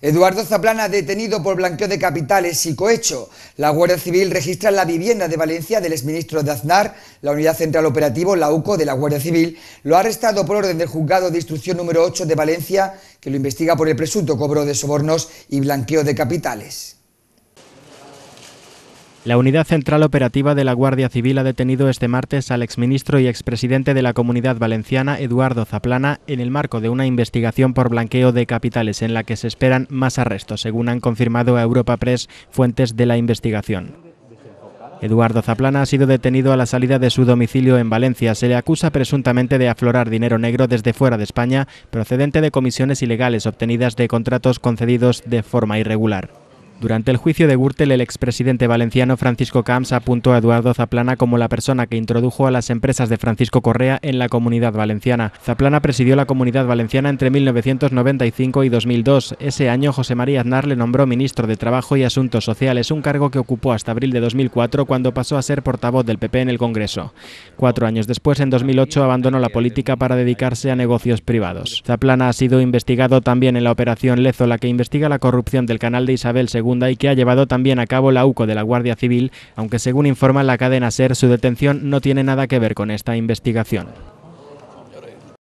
Eduardo Zaplana, detenido por blanqueo de capitales y cohecho. La Guardia Civil registra en la vivienda de Valencia del exministro de Aznar. La Unidad Central Operativo, la UCO, de la Guardia Civil, lo ha arrestado por orden del juzgado de instrucción número 8 de Valencia, que lo investiga por el presunto cobro de sobornos y blanqueo de capitales. La Unidad Central Operativa de la Guardia Civil ha detenido este martes al exministro y expresidente de la Comunidad Valenciana, Eduardo Zaplana, en el marco de una investigación por blanqueo de capitales en la que se esperan más arrestos, según han confirmado a Europa Press fuentes de la investigación. Eduardo Zaplana ha sido detenido a la salida de su domicilio en Valencia. Se le acusa presuntamente de aflorar dinero negro desde fuera de España, procedente de comisiones ilegales obtenidas de contratos concedidos de forma irregular. Durante el juicio de Gürtel, el expresidente valenciano Francisco Camps apuntó a Eduardo Zaplana como la persona que introdujo a las empresas de Francisco Correa en la comunidad valenciana. Zaplana presidió la comunidad valenciana entre 1995 y 2002. Ese año, José María Aznar le nombró ministro de Trabajo y Asuntos Sociales, un cargo que ocupó hasta abril de 2004 cuando pasó a ser portavoz del PP en el Congreso. Cuatro años después, en 2008, abandonó la política para dedicarse a negocios privados. Zaplana ha sido investigado también en la operación Lezo, la que investiga la corrupción del canal de Isabel II y que ha llevado también a cabo la UCO de la Guardia Civil, aunque según informa la cadena SER, su detención no tiene nada que ver con esta investigación.